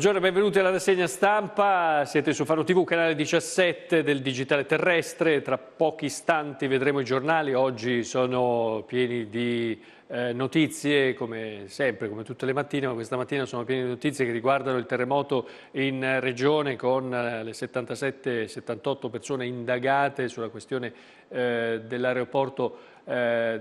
Buongiorno e benvenuti alla rassegna stampa, siete su Faro TV, canale 17 del Digitale Terrestre, tra pochi istanti vedremo i giornali, oggi sono pieni di eh, notizie come sempre, come tutte le mattine, ma questa mattina sono pieni di notizie che riguardano il terremoto in regione con eh, le 77-78 persone indagate sulla questione eh, dell'aeroporto eh,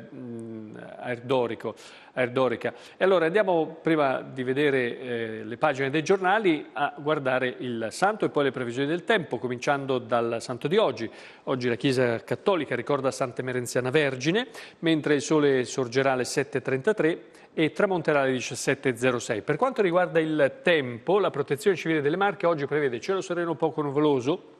ardorico, E allora andiamo prima di vedere eh, le pagine dei giornali a guardare il santo e poi le previsioni del tempo, cominciando dal santo di oggi. Oggi la Chiesa Cattolica ricorda Santa Emerenziana Vergine, mentre il sole sorgerà alle 7.33 e tramonterà alle 17.06. Per quanto riguarda il tempo, la protezione civile delle Marche oggi prevede cielo sereno poco nuvoloso,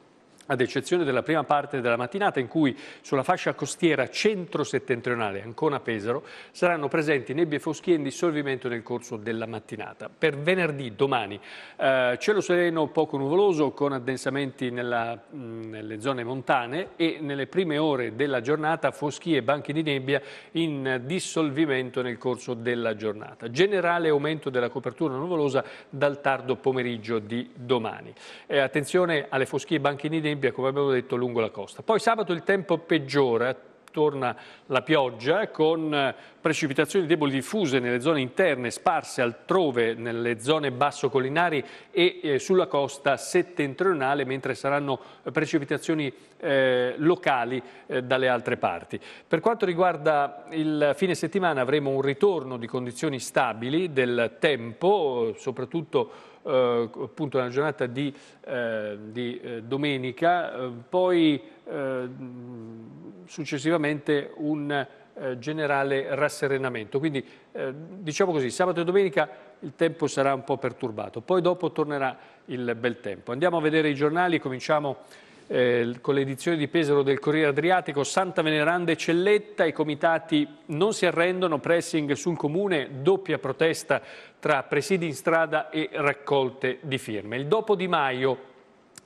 ad eccezione della prima parte della mattinata in cui sulla fascia costiera centro-settentrionale Ancona-Pesaro saranno presenti nebbie e foschie in dissolvimento nel corso della mattinata. Per venerdì, domani, eh, cielo sereno poco nuvoloso con addensamenti nella, mh, nelle zone montane e nelle prime ore della giornata foschie e banchi di nebbia in dissolvimento nel corso della giornata. Generale aumento della copertura nuvolosa dal tardo pomeriggio di domani. Eh, attenzione alle foschie e banchi di nebbia nebbia, come abbiamo detto, lungo la costa. Poi sabato il tempo peggiora, torna la pioggia con eh, precipitazioni deboli diffuse nelle zone interne, sparse altrove nelle zone basso-collinari e eh, sulla costa settentrionale, mentre saranno eh, precipitazioni eh, locali eh, dalle altre parti. Per quanto riguarda il fine settimana avremo un ritorno di condizioni stabili del tempo, soprattutto eh, appunto nella giornata di, di domenica, poi Ehm, successivamente un eh, generale rasserenamento. Quindi eh, diciamo così, sabato e domenica il tempo sarà un po' perturbato, poi dopo tornerà il bel tempo. Andiamo a vedere i giornali, cominciamo eh, con l'edizione di Pesaro del Corriere Adriatico, Santa Veneranda e Celletta, i comitati non si arrendono, pressing sul comune, doppia protesta tra presidi in strada e raccolte di firme. Il dopo Di Maio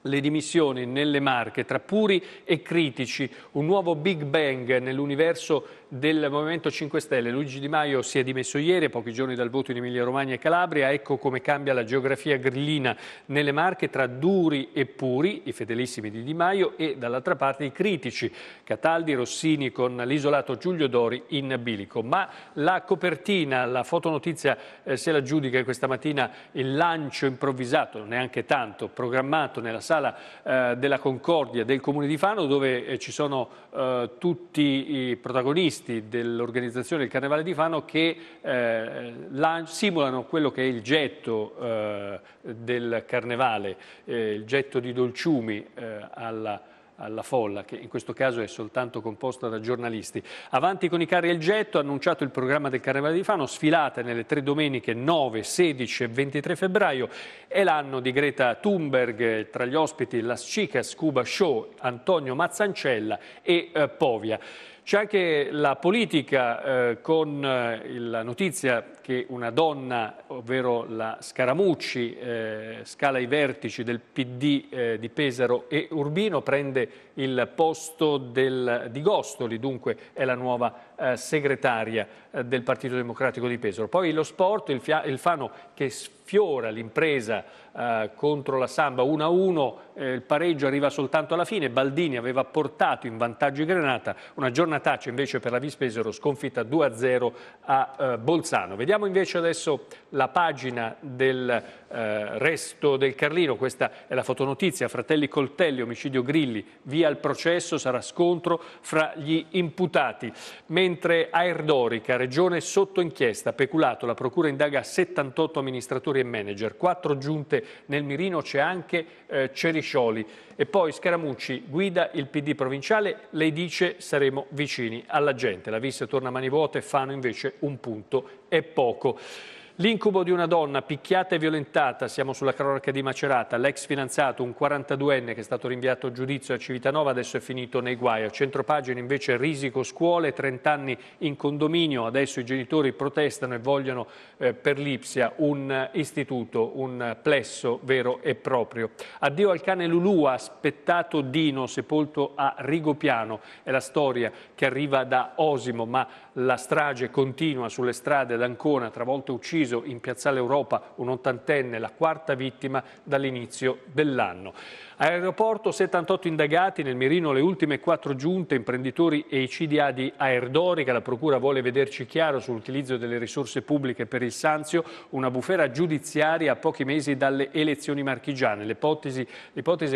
le dimissioni nelle marche tra puri e critici, un nuovo Big Bang nell'universo del Movimento 5 Stelle. Luigi Di Maio si è dimesso ieri, pochi giorni dal voto in Emilia Romagna e Calabria, ecco come cambia la geografia grillina nelle marche tra duri e puri, i fedelissimi di Di Maio, e dall'altra parte i critici, Cataldi, Rossini con l'isolato Giulio Dori in bilico. Ma la copertina, la fotonotizia eh, se la giudica questa mattina il lancio improvvisato, neanche tanto, programmato nella sala sala eh, della Concordia del Comune di Fano dove eh, ci sono eh, tutti i protagonisti dell'organizzazione del Carnevale di Fano che eh, simulano quello che è il getto eh, del Carnevale, eh, il getto di dolciumi alla alla folla, che in questo caso è soltanto composta da giornalisti. Avanti con i carri al getto, annunciato il programma del Carnevale di Fano, sfilate nelle tre domeniche 9, 16 e 23 febbraio. È l'anno di Greta Thunberg, tra gli ospiti Las Chicas, Cuba Show, Antonio Mazzancella e eh, Povia. C'è anche la politica eh, con eh, la notizia che una donna, ovvero la Scaramucci, eh, scala i vertici del PD eh, di Pesaro e Urbino, prende il posto del, di Gostoli, dunque è la nuova eh, segretaria eh, del Partito Democratico di Pesaro. Poi lo sport, il, fia, il Fano che sfiora l'impresa eh, contro la Samba 1-1, eh, il pareggio arriva soltanto alla fine, Baldini aveva portato in vantaggio i Granata, una giornataccia invece per la Vispesaro sconfitta 2-0 a Bolzano. Vediamo Guardiamo invece adesso la pagina del eh, resto del Carlino, questa è la fotonotizia, fratelli Coltelli, omicidio Grilli, via il processo, sarà scontro fra gli imputati, mentre a Erdorica, regione sotto inchiesta, peculato, la procura indaga 78 amministratori e manager, quattro giunte nel mirino, c'è anche eh, Ceriscioli e poi Scaramucci guida il PD provinciale, lei dice saremo vicini alla gente, la vista torna a mani vuote, fanno invece un punto e poi poco. L'incubo di una donna picchiata e violentata, siamo sulla cronaca di Macerata, l'ex fidanzato, un 42enne che è stato rinviato a giudizio a Civitanova, adesso è finito nei guai. A centropagina invece risico scuole, 30 anni in condominio, adesso i genitori protestano e vogliono eh, per l'Ipsia un istituto, un plesso vero e proprio. Addio al cane Lulù, aspettato Dino, sepolto a Rigopiano, è la storia che arriva da Osimo, ma la strage continua sulle strade ad Ancona, travolto e ucciso ucciso in Piazzale Europa un ottantenne, la quarta vittima dall'inizio dell'anno. Aeroporto 78 indagati, nel mirino le ultime quattro giunte, imprenditori e i CDA di Aerdorica. La Procura vuole vederci chiaro sull'utilizzo delle risorse pubbliche per il Sanzio, una bufera giudiziaria a pochi mesi dalle elezioni marchigiane. L'ipotesi,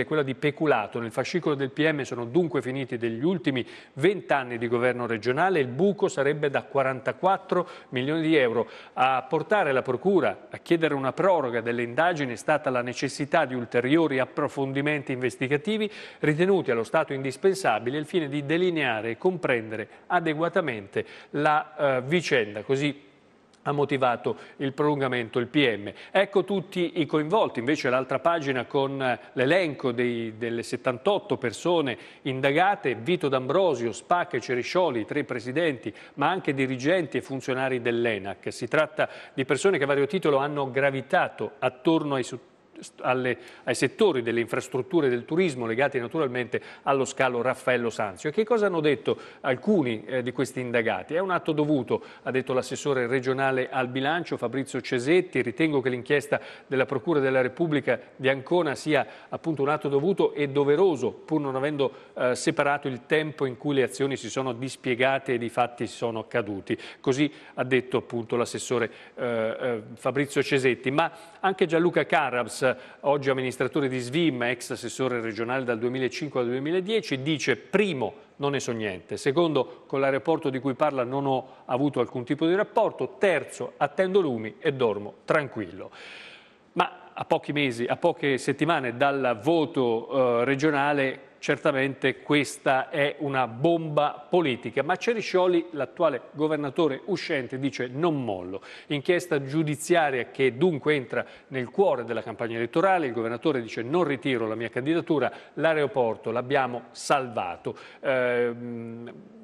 è quella di peculato. Nel fascicolo del PM sono dunque finiti degli ultimi 20 anni di governo regionale. Il buco sarebbe da 44 milioni di euro. A portare portare la Procura a chiedere una proroga delle indagini è stata la necessità di ulteriori approfondimenti investigativi ritenuti allo Stato indispensabili al fine di delineare e comprendere adeguatamente la eh, vicenda, così ha motivato il prolungamento il PM. Ecco tutti i coinvolti, invece l'altra pagina con eh, l'elenco delle 78 persone indagate, Vito D'Ambrosio, Spacca e Ceriscioli, i tre presidenti, ma anche dirigenti e funzionari dell'ENAC. Si tratta di persone che a vario titolo hanno gravitato attorno ai alle, ai settori delle infrastrutture del turismo legati naturalmente allo scalo Raffaello Sanzio. che cosa hanno detto alcuni eh, di questi indagati? È un atto dovuto, ha detto l'assessore regionale al bilancio Fabrizio Cesetti, ritengo che l'inchiesta della Procura della Repubblica di Ancona sia appunto un atto dovuto e doveroso, pur non avendo eh, separato il tempo in cui le azioni si sono dispiegate e i fatti sono accaduti. Così ha detto appunto l'assessore eh, eh, Fabrizio Cesetti, ma anche Gianluca Carabs oggi amministratore di SVIM, ex assessore regionale dal 2005 al 2010, dice primo non ne so niente, secondo con l'aeroporto di cui parla non ho avuto alcun tipo di rapporto, terzo attendo lumi e dormo tranquillo. Ma a pochi mesi, a poche settimane dal voto eh, regionale, certamente questa è una bomba politica, ma Ceriscioli, l'attuale governatore uscente, dice non mollo. Inchiesta giudiziaria che dunque entra nel cuore della campagna elettorale, il governatore dice non ritiro la mia candidatura, l'aeroporto l'abbiamo salvato. Ehm,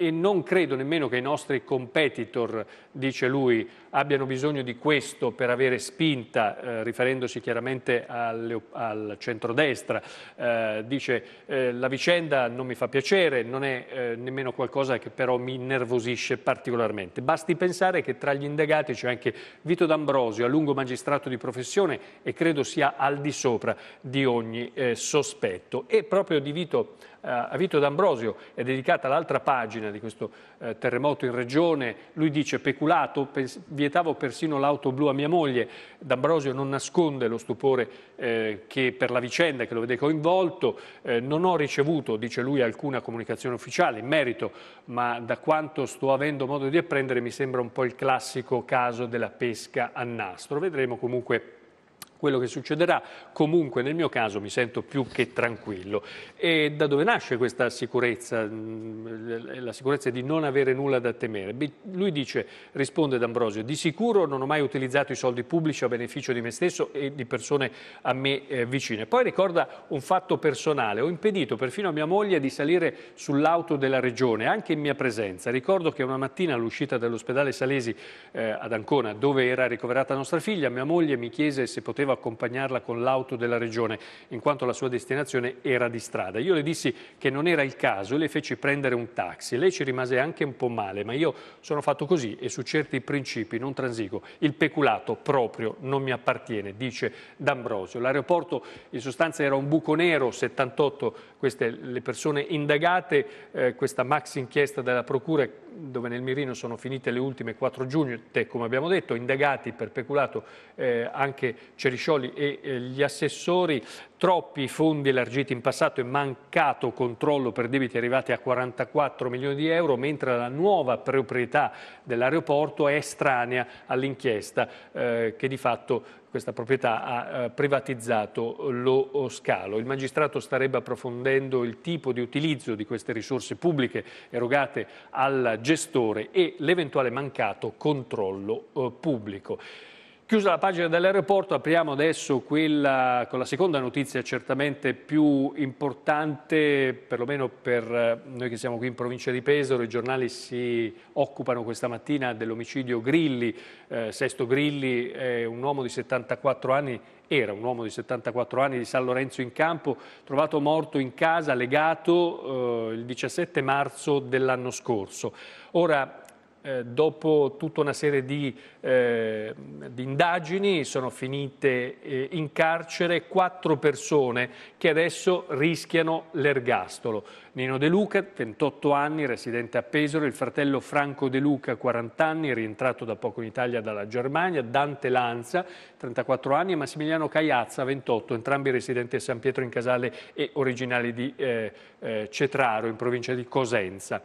e non credo nemmeno che i nostri competitor, dice lui, abbiano bisogno di questo per avere spinta, eh, riferendosi chiaramente al, al centrodestra. Eh, dice eh, la vicenda non mi fa piacere, non è eh, nemmeno qualcosa che però mi innervosisce particolarmente. Basti pensare che tra gli indagati c'è anche Vito D'Ambrosio, a lungo magistrato di professione e credo sia al di sopra di ogni eh, sospetto. E proprio di Vito, eh, a Vito D'Ambrosio è dedicata l'altra pagina pagina di questo eh, terremoto in regione, lui dice peculato, pens- vietavo persino l'auto blu a mia moglie, D'Ambrosio non nasconde lo stupore eh, che per la vicenda che lo vede coinvolto, eh, non ho ricevuto, dice lui, alcuna comunicazione ufficiale in merito, ma da quanto sto avendo modo di apprendere mi sembra un po' il classico caso della pesca a nastro. Vedremo comunque quello che succederà, comunque nel mio caso mi sento più che tranquillo. E da dove nasce questa sicurezza? Mm, la sicurezza di non avere nulla da temere. Lui dice, risponde D'Ambrosio, di sicuro non ho mai utilizzato i soldi pubblici a beneficio di me stesso e di persone a me eh, vicine. Poi ricorda un fatto personale, ho impedito perfino a mia moglie di salire sull'auto della regione, anche in mia presenza. Ricordo che una mattina all'uscita dall'ospedale Salesi eh, ad Ancona, dove era ricoverata nostra figlia, mia moglie mi chiese se poteva poteva accompagnarla con l'auto della regione, in quanto la sua destinazione era di strada. Io le dissi che non era il caso e le feci prendere un taxi. Lei ci rimase anche un po' male, ma io sono fatto così e su certi principi non transigo. Il peculato proprio non mi appartiene, dice D'Ambrosio. L'aeroporto in sostanza era un buco nero, 78 queste le persone indagate, eh, questa max inchiesta della Procura dove nel mirino sono finite le ultime quattro giunte, come abbiamo detto, indagati per peculato eh, anche Ceriscioli e eh, gli assessori, troppi fondi elargiti in passato e mancato controllo per debiti arrivati a 44 milioni di euro, mentre la nuova proprietà dell'aeroporto è estranea all'inchiesta eh, che di fatto questa proprietà ha eh, privatizzato lo eh, scalo. Il magistrato starebbe approfondendo il tipo di utilizzo di queste risorse pubbliche erogate al gestore e l'eventuale mancato controllo eh, pubblico. Chiusa la pagina dell'aeroporto, apriamo adesso quella con la seconda notizia certamente più importante, perlomeno per eh, noi che siamo qui in provincia di Pesaro, i giornali si occupano questa mattina dell'omicidio Grilli. Eh, Sesto Grilli è eh, un uomo di 74 anni, era un uomo di 74 anni di San Lorenzo in campo, trovato morto in casa, legato eh, il 17 marzo dell'anno scorso. Ora, eh, dopo tutta una serie di, eh, di indagini sono finite eh, in carcere quattro persone che adesso rischiano l'ergastolo. Nino De Luca, 28 anni, residente a Pesaro, il fratello Franco De Luca, 40 anni, rientrato da poco in Italia dalla Germania, Dante Lanza, 34 anni, e Massimiliano Caiazza, 28, entrambi residenti a San Pietro in Casale e originali di eh, eh, Cetraro, in provincia di Cosenza.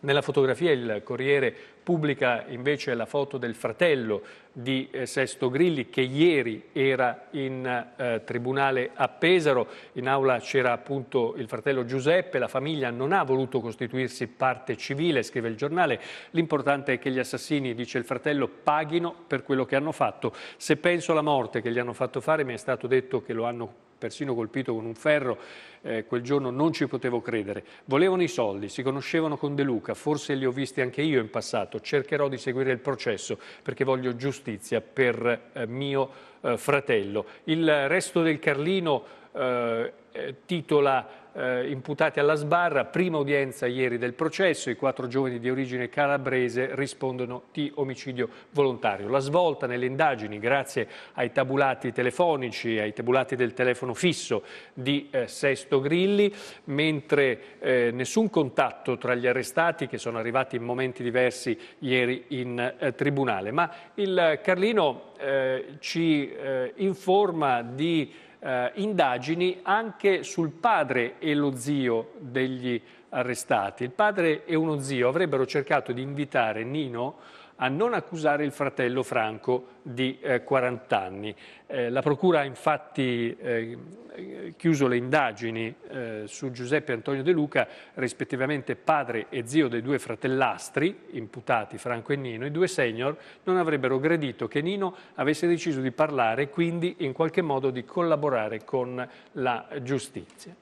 Nella fotografia il Corriere pubblica invece la foto del fratello di eh, Sesto Grilli che ieri era in eh, tribunale a Pesaro. In aula c'era appunto il fratello Giuseppe, la famiglia non ha voluto costituirsi parte civile, scrive il giornale. L'importante è che gli assassini, dice il fratello, paghino per quello che hanno fatto. Se penso alla morte che gli hanno fatto fare, mi è stato detto che lo hanno persino colpito con un ferro, eh, quel giorno non ci potevo credere. Volevano i soldi, si conoscevano con De Luca, forse li ho visti anche io in passato, cercherò di seguire il processo perché voglio giustizia per eh, mio eh, fratello. Il resto del Carlino eh, eh, titola eh, imputati alla sbarra, prima udienza ieri del processo, i quattro giovani di origine calabrese rispondono di omicidio volontario. La svolta nelle indagini grazie ai tabulati telefonici, ai tabulati del telefono fisso di eh, Sesto Grilli, mentre eh, nessun contatto tra gli arrestati che sono arrivati in momenti diversi ieri in eh, tribunale. Ma il Carlino eh, ci eh, informa di eh, indagini anche sul padre e lo zio degli arrestati. Il padre e uno zio avrebbero cercato di invitare Nino a non accusare il fratello Franco di eh, 40 anni. Eh, la Procura ha infatti eh, eh, chiuso le indagini eh, su Giuseppe Antonio De Luca, rispettivamente padre e zio dei due fratellastri, imputati Franco e Nino, i due senior non avrebbero gradito che Nino avesse deciso di parlare e quindi in qualche modo di collaborare con la giustizia.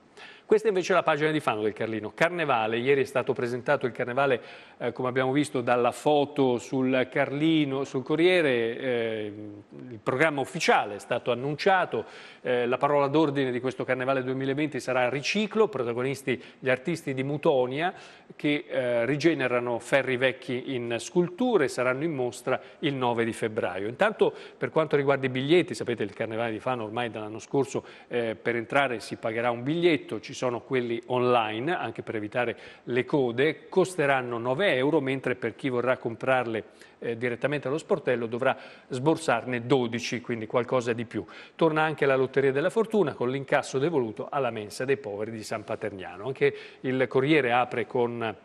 Questa invece è la pagina di Fano del Carlino. Carnevale, ieri è stato presentato il Carnevale, eh, come abbiamo visto dalla foto sul Carlino, sul Corriere, eh, il programma ufficiale è stato annunciato, eh, la parola d'ordine di questo Carnevale 2020 sarà riciclo, protagonisti gli artisti di Mutonia che eh, rigenerano ferri vecchi in sculture, saranno in mostra il 9 di febbraio. Intanto per quanto riguarda i biglietti, sapete il Carnevale di Fano ormai dall'anno scorso eh, per entrare si pagherà un biglietto, ci sono quelli online, anche per evitare le code, costeranno 9 euro, mentre per chi vorrà comprarle eh, direttamente allo sportello dovrà sborsarne 12, quindi qualcosa di più. Torna anche la Lotteria della Fortuna con l'incasso devoluto alla mensa dei poveri di San Paterniano. Anche il Corriere apre con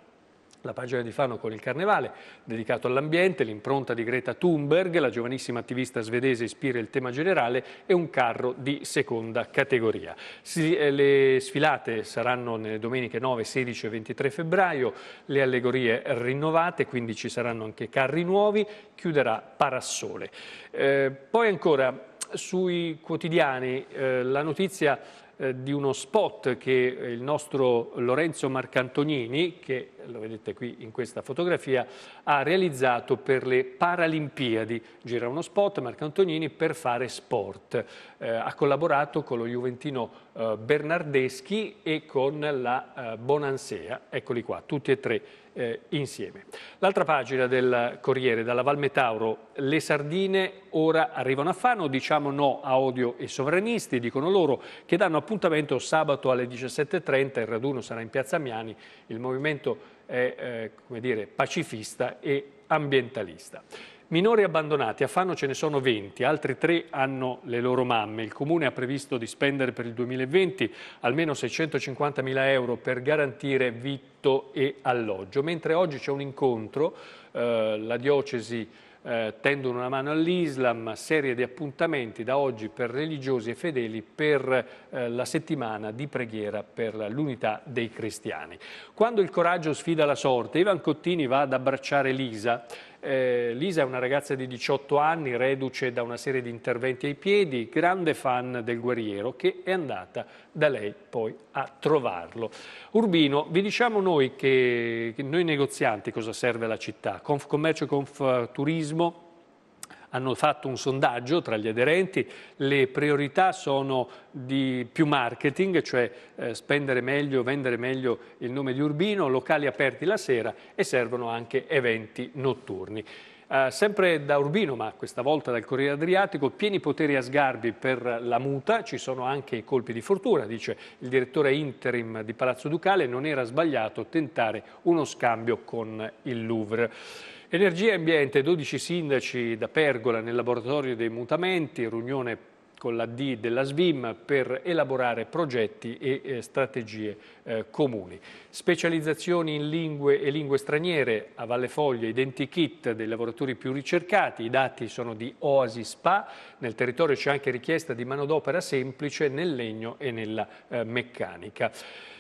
la pagina di Fano con il carnevale, dedicato all'ambiente, l'impronta di Greta Thunberg, la giovanissima attivista svedese ispira il tema generale e un carro di seconda categoria. Si, eh, le sfilate saranno nelle domeniche 9, 16 e 23 febbraio, le allegorie rinnovate, quindi ci saranno anche carri nuovi, chiuderà Parassole. Eh, poi ancora sui quotidiani eh, la notizia eh, di uno spot che il nostro Lorenzo Marcantonini, che lo vedete qui in questa fotografia, ha realizzato per le Paralimpiadi. Gira uno spot, Marco Antonini, per fare sport. Eh, ha collaborato con lo Juventino eh, Bernardeschi e con la eh, Bonansea. Eccoli qua, tutti e tre eh, insieme. L'altra pagina del Corriere, dalla Val Metauro, le sardine ora arrivano a Fano, diciamo no a odio e sovranisti, dicono loro, che danno appuntamento sabato alle 17.30, il raduno sarà in Piazza Miani, il movimento è eh, dire, pacifista e ambientalista. Minori abbandonati, a Fano ce ne sono 20, altri 3 hanno le loro mamme. Il Comune ha previsto di spendere per il 2020 almeno 650 mila euro per garantire vitto e alloggio, mentre oggi c'è un incontro, eh, la diocesi eh, tendono una mano all'Islam, serie di appuntamenti da oggi per religiosi e fedeli per eh, la settimana di preghiera per l'unità dei cristiani. Quando il coraggio sfida la sorte, Ivan Cottini va ad abbracciare Lisa, eh, Lisa è una ragazza di 18 anni, reduce da una serie di interventi ai piedi, grande fan del guerriero che è andata da lei poi a trovarlo. Urbino, vi diciamo noi che, che noi negozianti cosa serve la città, Confcommercio e Turismo, hanno fatto un sondaggio tra gli aderenti, le priorità sono di più marketing, cioè eh, spendere meglio, vendere meglio il nome di Urbino, locali aperti la sera e servono anche eventi notturni. Uh, sempre da Urbino, ma questa volta dal Corriere Adriatico, pieni poteri a Sgarbi per la muta, ci sono anche i colpi di fortuna, dice il direttore interim di Palazzo Ducale, non era sbagliato tentare uno scambio con il Louvre. Energia e ambiente, 12 sindaci da Pergola nel laboratorio dei mutamenti, riunione con la D della SVIM per elaborare progetti e eh, strategie eh, comuni. Specializzazioni in lingue e lingue straniere a Valle Foglia, identikit dei lavoratori più ricercati, i dati sono di Oasi Spa, nel territorio c'è anche richiesta di manodopera semplice nel legno e nella eh, meccanica.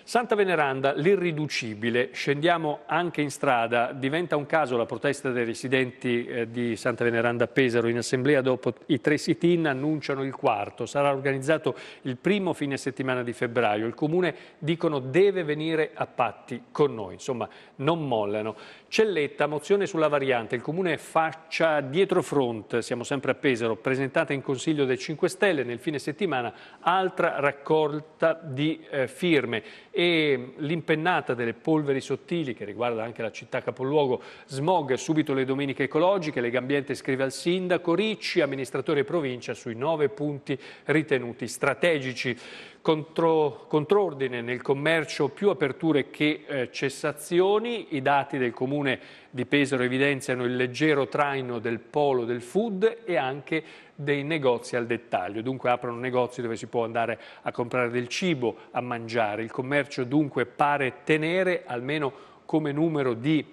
Santa Veneranda, l'irriducibile, scendiamo anche in strada, diventa un caso la protesta dei residenti eh, di Santa Veneranda Pesaro in assemblea dopo i tre sit-in annunciano il quarto, sarà organizzato il primo fine settimana di febbraio, il comune dicono deve venire a patti con noi, insomma non mollano. Celletta, mozione sulla variante, il comune faccia dietro front, siamo sempre a Pesaro, presentata in Consiglio dei 5 Stelle nel fine settimana, altra raccolta di eh, firme e l'impennata delle polveri sottili che riguarda anche la città capoluogo, smog subito le domeniche ecologiche, Legambiente scrive al sindaco Ricci, amministratore provincia sui nove punti ritenuti strategici. Contro, controordine nel commercio commercio più aperture che eh, cessazioni, i dati del comune di Pesaro evidenziano il leggero traino del polo del food e anche dei negozi al dettaglio, dunque aprono negozi dove si può andare a comprare del cibo, a mangiare, il commercio dunque pare tenere almeno come numero di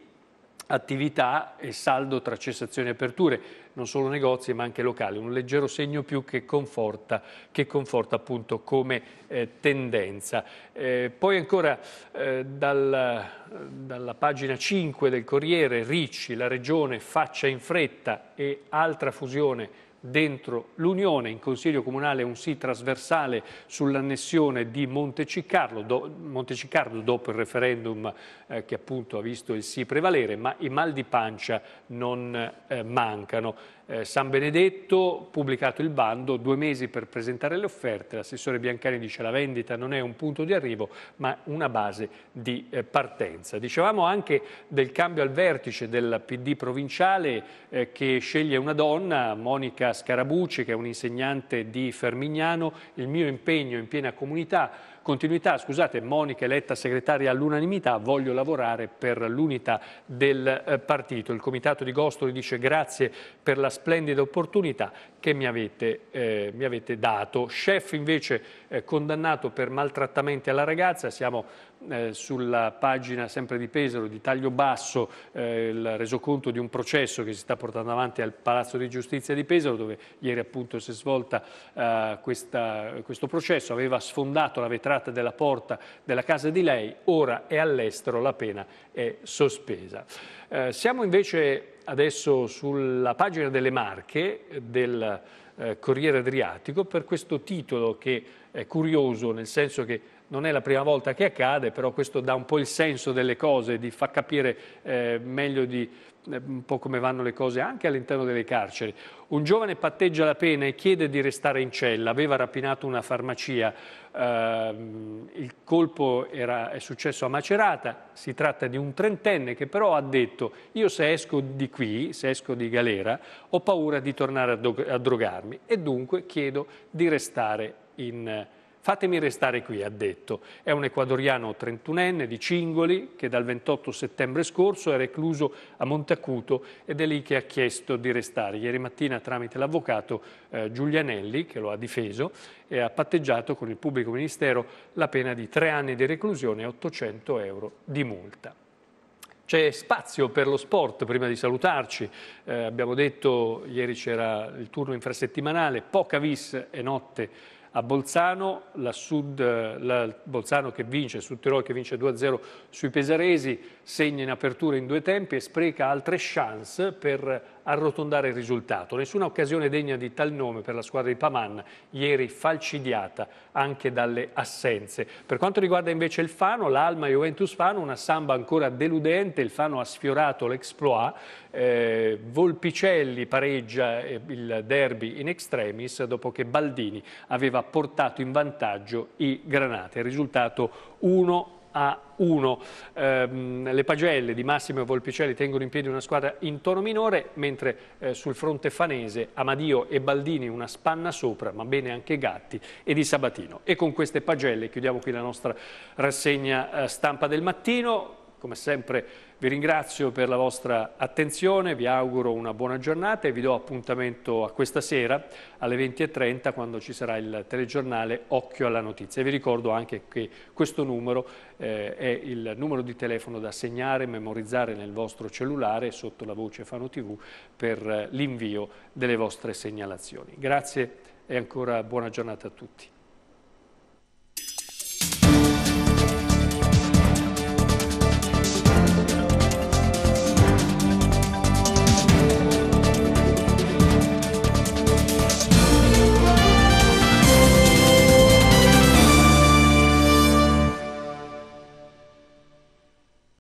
attività e saldo tra cessazioni e aperture, non solo negozi ma anche locali, un leggero segno più che conforta, che conforta appunto come eh, tendenza. Eh, poi ancora eh, dal, dalla pagina 5 del Corriere, Ricci, la Regione faccia in fretta e altra fusione dentro l'Unione. In Consiglio Comunale un sì trasversale sull'annessione di Monteciccarlo, do, Monteciccarlo dopo il referendum eh, che appunto ha visto il sì prevalere, ma i mal di pancia non eh, mancano eh, San Benedetto, pubblicato il bando, due mesi per presentare le offerte, l'assessore Biancani dice la vendita non è un punto di arrivo ma una base di eh, partenza. Dicevamo anche del cambio al vertice del PD provinciale eh, che sceglie una donna, Monica Scarabucci che è un'insegnante di Fermignano, il mio impegno in piena comunità, Continuità, scusate, Monica eletta segretaria all'unanimità, voglio lavorare per l'unità del eh, partito. Il comitato di Gostoli dice grazie per la splendida opportunità che mi avete, eh, mi avete dato. Chef invece eh, condannato per maltrattamenti alla ragazza, siamo eh, sulla pagina sempre di Pesaro di taglio basso eh, il resoconto di un processo che si sta portando avanti al Palazzo di Giustizia di Pesaro dove ieri appunto si è svolta eh, questa, questo processo, aveva sfondato la vetrata della porta della casa di lei, ora è all'estero, la pena è sospesa. Eh, siamo invece adesso sulla pagina delle Marche del eh, Corriere Adriatico per questo titolo che è curioso nel senso che non è la prima volta che accade, però questo dà un po' il senso delle cose, di far capire eh, meglio di, eh, un po' come vanno le cose anche all'interno delle carceri. Un giovane patteggia la pena e chiede di restare in cella, aveva rapinato una farmacia, eh, il colpo era, è successo a Macerata, si tratta di un trentenne che però ha detto io se esco di qui, se esco di galera, ho paura di tornare a, drogarmi e dunque chiedo di restare in cella Fatemi restare qui, ha detto. È un ecuadoriano 31enne di Cingoli che dal 28 settembre scorso è recluso a Montacuto ed è lì che ha chiesto di restare. Ieri mattina tramite l'avvocato eh, Giulianelli, che lo ha difeso, e ha patteggiato con il pubblico ministero la pena di tre anni di reclusione e 800 euro di multa. C'è spazio per lo sport prima di salutarci. Eh, abbiamo detto ieri c'era il turno infrasettimanale, poca vis e notte a Bolzano, la Sud, la Bolzano che vince, Sud Tirol che vince 2-0 sui Pesaresi, segna in apertura in due tempi e spreca altre chance per arrotondare il risultato. Nessuna occasione degna di tal nome per la squadra di Paman, ieri falcidiata anche dalle assenze. Per quanto riguarda invece il Fano, l'Alma Juventus Fano, una samba ancora deludente, il Fano ha sfiorato l'exploit, eh, Volpicelli pareggia eh, il derby in extremis dopo che Baldini aveva portato in vantaggio i Granate. Risultato 1 a 1. Ehm, le pagelle di Massimo e Volpicelli tengono in piedi una squadra in tono minore, mentre eh, sul fronte fanese Amadio e Baldini una spanna sopra, ma bene anche Gatti e di Sabatino. E con queste pagelle chiudiamo qui la nostra rassegna eh, stampa del mattino. Come sempre vi ringrazio per la vostra attenzione, vi auguro una buona giornata e vi do appuntamento a questa sera alle 20.30 quando ci sarà il telegiornale Occhio alla Notizia. E vi ricordo anche che questo numero eh, è il numero di telefono da segnare e memorizzare nel vostro cellulare sotto la voce Fano TV per eh, l'invio delle vostre segnalazioni. Grazie e ancora buona giornata a tutti.